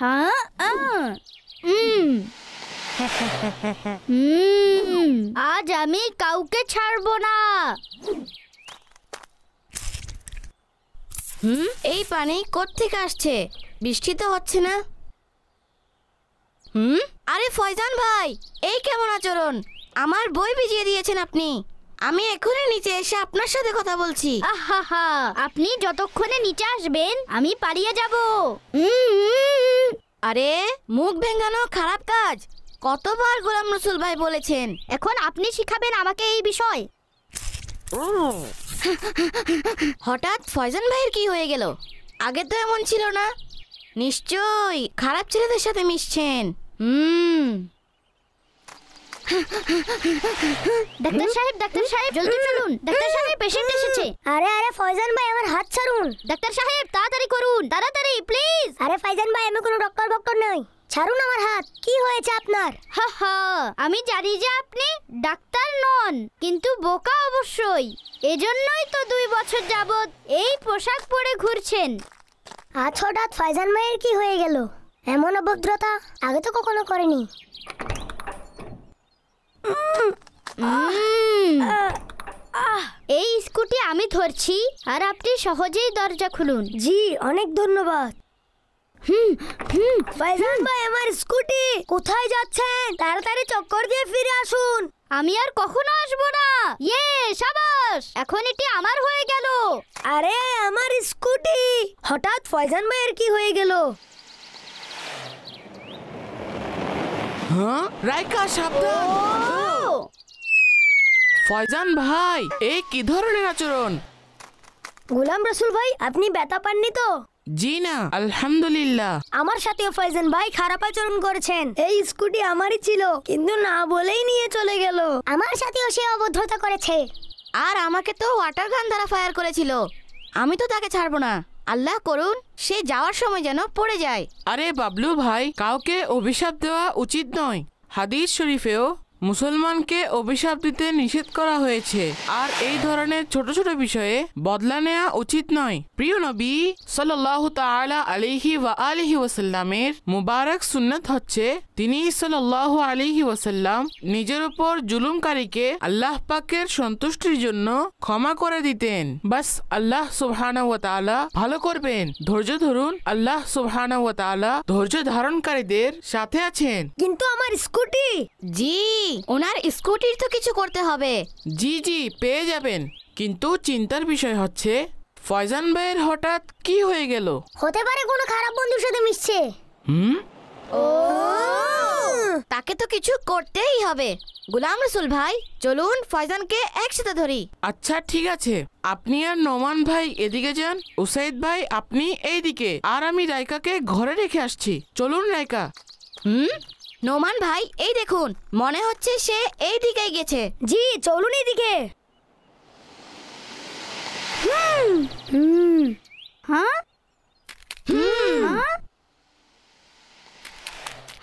হ্যাঁ আজ আমি কাউকে ছাড়বো না হুম এই পানি কোত্থেকে আসছে বৃষ্টি তো হচ্ছে না হুম আরে ফয়জান ভাই এই কেমন আচরণ আমার বই ভিজিয়ে দিয়েছেন আপনি আমি এখনই নিচে এসে আপনার সাথে কথা বলছি আহা আপনি যতক্ষণে নিচে আসবেন আমি পালিয়ে যাব হুম আরে মুখ ভেঙানো খারাপ কাজ কতবার গোলাম রসুল ভাই বলেছেন এখন আপনি শিখাবেন আমাকে এই বিষয় হঠাৎ ফয়জান ভাইয়ের কি হয়ে গেল আগে তো এমন ছিল না নিশ্চয়ই খারাপ ছেলেদের সাথে মিশছেন হুম ডাক্তার সাহেব ডাক্তার সাহেব জলদি চলুন ডাক্তার সাহেব পেশেন্ট এসেছে আরে আরে ফয়জান ভাই আমার হাত ছাড়ুন ডাক্তার সাহেব তাড়াতাড়ি করুন তাড়াতাড়ি প্লিজ আরে ফয়জান ভাই আমি কোনো ডক্টর ডক্টর নই ছাড়ুন আমার হাত কি হয়েছে আপনার আমি জানি যে আপনি ডাক্তার নন কিন্তু বোকা অবশ্যই এজন্যই তো দুই বছর যাবত এই পোশাক পরে ঘুরছেন আজ হঠাৎ ফয়জান ভাইয়ের কি হয়ে গেল এমন অভদ্রতা আগে তো কখনো করেনি Mm. Mm. এই স্কুটি আমি ধরছি আর আপনি সহজেই দরজা খুলুন জি অনেক ধন্যবাদ হুম ভাই আমার স্কুটি কোথায় যাচ্ছেন তাড়াতাড়ি চক্কর দিয়ে ফিরে আসুন আমি আর আসবো না ইয়ে এখন এটি আমার হয়ে গেল আরে আমার স্কুটি হঠাৎ ফয়জান ভাইয়ের কি হয়ে গেল হ্যাঁ রাইকা সাবধান ফয়জান ভাই এ কি ধরনের আচরণ গোলাম রসুল ভাই আপনি ব্যথা পাননি তো জি না আলহামদুলিল্লাহ আমার সাথেও ফয়জান ভাই খারাপ আচরণ করেছেন এই স্কুটি আমারই ছিল কিন্তু না বলেই নিয়ে চলে গেল আমার সাথেও সে অবদ্ধতা করেছে আর আমাকে তো ওয়াটার গান দ্বারা ফায়ার করেছিল আমি তো তাকে ছাড়বো না আল্লাহ করুন সে যাওয়ার সময় যেন পড়ে যায় আরে বাবলু ভাই কাউকে অভিশাপ দেওয়া উচিত নয় হাদিস শরীফেও মুসলমানকে অভিশাপ দিতে নিষেধ করা হয়েছে আর এই ধরনের ছোট ছোট বিষয়ে বদলা নেওয়া উচিত নয় প্রিয় নবী সাল আলিহি ওয়া আলিহি ওয়াসাল্লামের মুবারক সুন্নত হচ্ছে তিনি সাল আলিহি ওয়াসাল্লাম নিজের উপর জুলুমকারীকে আল্লাহ পাকের সন্তুষ্টির জন্য ক্ষমা করে দিতেন বাস আল্লাহ সুবহান ওয়া তালা ভালো করবেন ধৈর্য ধরুন আল্লাহ সুবহান ওয়া তালা ধৈর্য ধারণকারীদের সাথে আছেন কিন্তু আমার স্কুটি জি ওনার স্কুটির তো কিছু করতে হবে জি জি পেয়ে যাবেন কিন্তু চিন্তার বিষয় হচ্ছে ফয়জান ভাইয়ের হঠাৎ কি হয়ে গেল হতে পারে কোনো খারাপ বন্ধুর সাথে মিশছে হুম ও তাকে তো কিছু করতেই হবে গোলাম রসুল ভাই চলুন ফয়জানকে একসাথে ধরি আচ্ছা ঠিক আছে আপনি আর নোমান ভাই এদিকে যান উসাইদ ভাই আপনি এইদিকে আর আমি রাইকাকে ঘরে রেখে আসছি চলুন রাইকা হুম নোমান ভাই এই দেখুন মনে হচ্ছে সে এই দিকে গেছে জি চলুন এদিকে হুম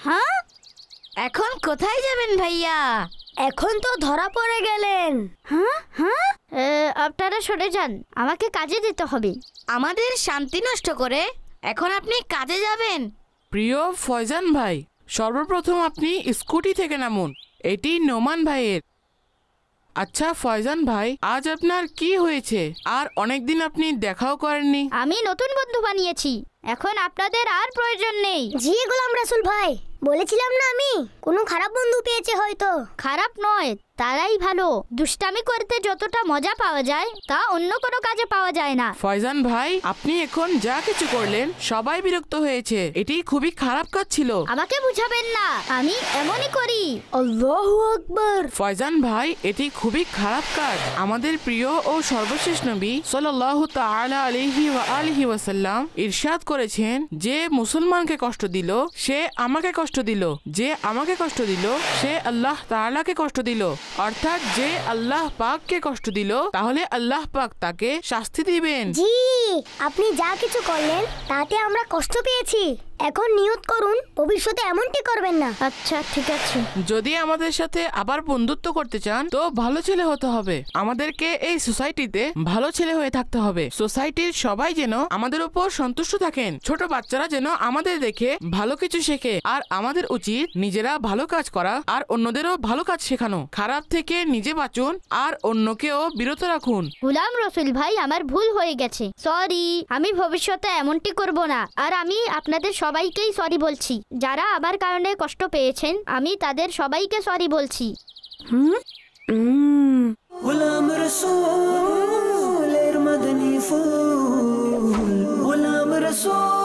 হ্যাঁ এখন কোথায় যাবেন ভাইয়া এখন তো ধরা পড়ে গেলেন আপনারা সরে যান আমাকে কাজে যেতে হবে আমাদের শান্তি নষ্ট করে এখন আপনি কাজে যাবেন প্রিয় ফয়জান ভাই সর্বপ্রথম আপনি স্কুটি থেকে নামুন এটি নোমান ভাইয়ের আচ্ছা ফয়জান ভাই আজ আপনার কি হয়েছে আর অনেকদিন আপনি দেখাও করেননি আমি নতুন বন্ধু বানিয়েছি এখন আপনাদের আর প্রয়োজন নেই জি গোলাম রাসুল ভাই বলেছিলাম না আমি কোনো খারাপ বন্ধু পেয়েছে হয়তো খারাপ নয় তারাই ভালো দুষ্টামি করতে যতটা মজা পাওয়া যায় তা অন্য কোনো কাজে পাওয়া যায় না ফয়জান ভাই আপনি এখন যা কিছু করলেন সবাই বিরক্ত হয়েছে এটি খুবই খারাপ কাজ ছিল আমাকে বুঝাবেন না আমি এমনই করি আল্লাহু আকবার ফয়জান ভাই এটি খুবই খারাপ কাজ আমাদের প্রিয় ও সর্বশেষ নবী সাল্লাল্লাহু তাআলা আলাইহি ওয়া আলিহি ওয়াসাল্লাম ইরশাদ করেছেন যে মুসলমানকে কষ্ট দিল সে আমাকে কষ্ট দিল যে আমাকে কষ্ট দিল সে আল্লাহ তাআলাকে কষ্ট দিল অর্থাৎ যে আল্লাহ কে কষ্ট দিল তাহলে আল্লাহ পাক তাকে শাস্তি দিবেন জি আপনি যা কিছু করলেন তাতে আমরা কষ্ট পেয়েছি এখন নিয়ত করুন ভবিষ্যতে এমনটি করবেন না আচ্ছা ঠিক আছে যদি আমাদের সাথে আবার বন্ধুত্ব করতে চান তো ভালো ছেলে হতে হবে আমাদেরকে এই সোসাইটিতে ভালো ছেলে হয়ে থাকতে হবে সোসাইটির সবাই যেন আমাদের উপর সন্তুষ্ট থাকেন ছোট বাচ্চারা যেন আমাদের দেখে ভালো কিছু শেখে আর আমাদের উচিত নিজেরা ভালো কাজ করা আর অন্যদেরও ভালো কাজ শেখানো খারাপ থেকে নিজে বাঁচুন আর অন্যকেও বিরত রাখুন গুলাম রসুল ভাই আমার ভুল হয়ে গেছে সরি আমি ভবিষ্যতে এমনটি করব না আর আমি আপনাদের সবাইকেই সরি বলছি যারা আমার কারণে কষ্ট পেয়েছেন আমি তাদের সবাইকে সরি বলছি ফুল